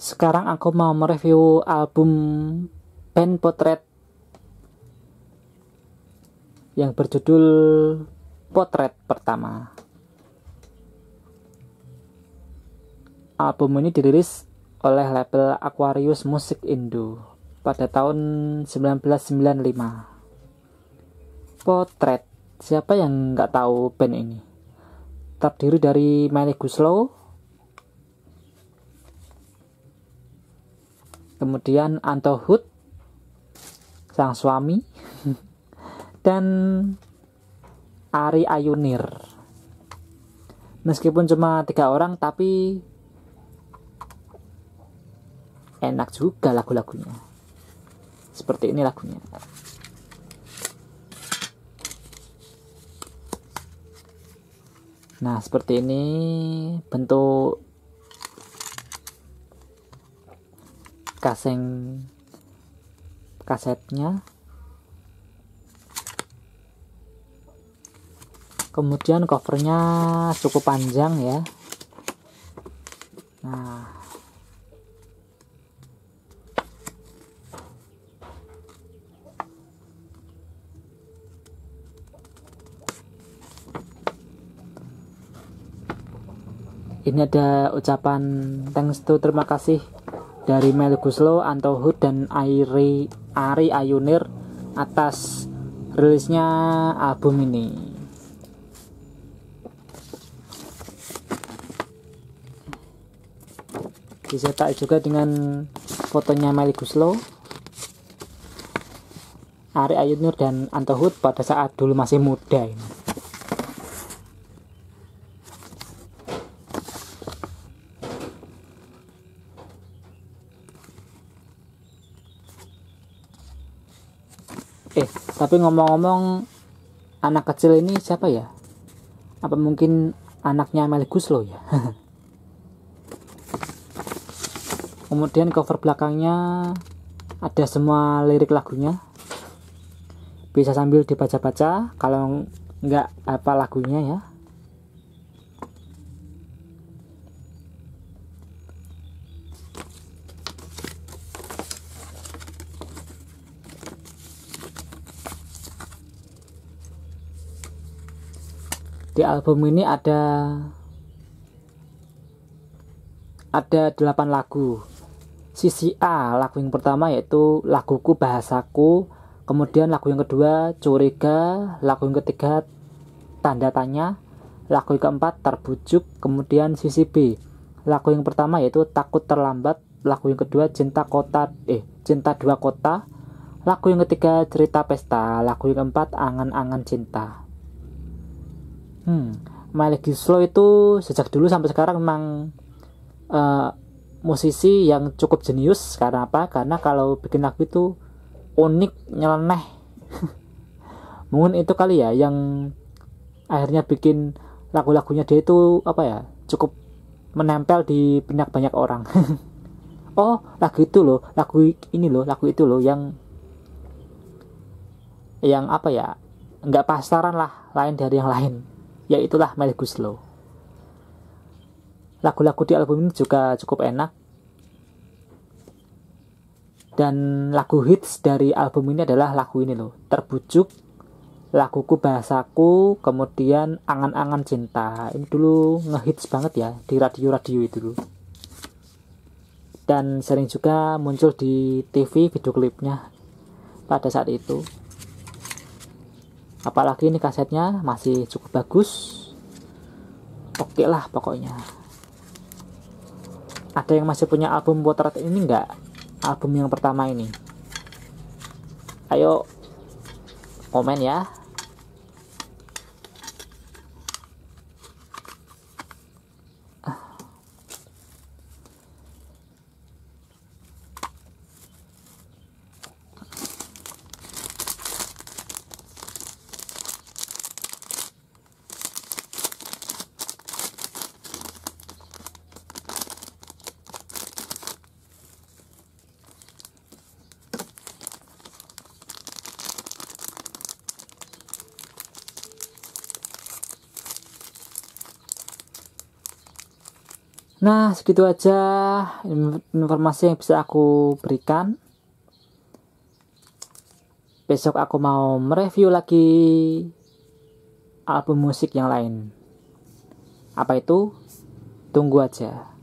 Sekarang aku mau mereview album band Potret yang berjudul Potret Pertama. Album ini dirilis oleh label Aquarius Music Indo pada tahun 1995. Potret, siapa yang nggak tahu band ini? Terdiri dari Melly Guslow, kemudian Anto Hood sang suami dan Ari Ayunir meskipun cuma tiga orang tapi enak juga lagu-lagunya seperti ini lagunya nah seperti ini bentuk kaseng kasetnya kemudian covernya cukup panjang ya nah ini ada ucapan thanks to terima kasih dari Mel Guslo, Anto Hood dan Ari Ari Ayunir atas rilisnya album ini. Dicetak juga dengan fotonya Mel Guslo, Ari Ayunir dan Anto Hood pada saat dulu masih muda ini. eh tapi ngomong-ngomong anak kecil ini siapa ya apa mungkin anaknya Mel loh ya kemudian cover belakangnya ada semua lirik lagunya bisa sambil dibaca-baca kalau nggak apa lagunya ya di album ini ada ada 8 lagu sisi A lagu yang pertama yaitu laguku bahasaku kemudian lagu yang kedua curiga lagu yang ketiga tanda tanya lagu yang keempat terbujuk kemudian sisi B lagu yang pertama yaitu takut terlambat lagu yang kedua cinta kota eh cinta dua kota lagu yang ketiga cerita pesta lagu yang keempat angan-angan cinta Hmm. Miley Gislo itu sejak dulu sampai sekarang memang uh, musisi yang cukup jenius karena apa? Karena kalau bikin lagu itu unik, nyeleneh. Mungkin itu kali ya yang akhirnya bikin lagu-lagunya dia itu apa ya? Cukup menempel di benak banyak orang. oh, lagu itu loh, lagu ini loh, lagu itu loh yang yang apa ya? nggak pasaran lah, lain dari yang lain yaitulah Mel Guslow. Lagu-lagu di album ini juga cukup enak. Dan lagu hits dari album ini adalah lagu ini loh, Terbujuk, Laguku Bahasaku, kemudian Angan-angan Cinta. Ini dulu ngehits banget ya di radio-radio itu dulu. Dan sering juga muncul di TV video klipnya pada saat itu apalagi ini kasetnya masih cukup bagus oke okay lah pokoknya ada yang masih punya album potret ini enggak album yang pertama ini ayo komen ya Nah, segitu aja informasi yang bisa aku berikan. Besok aku mau mereview lagi album musik yang lain. Apa itu? Tunggu aja.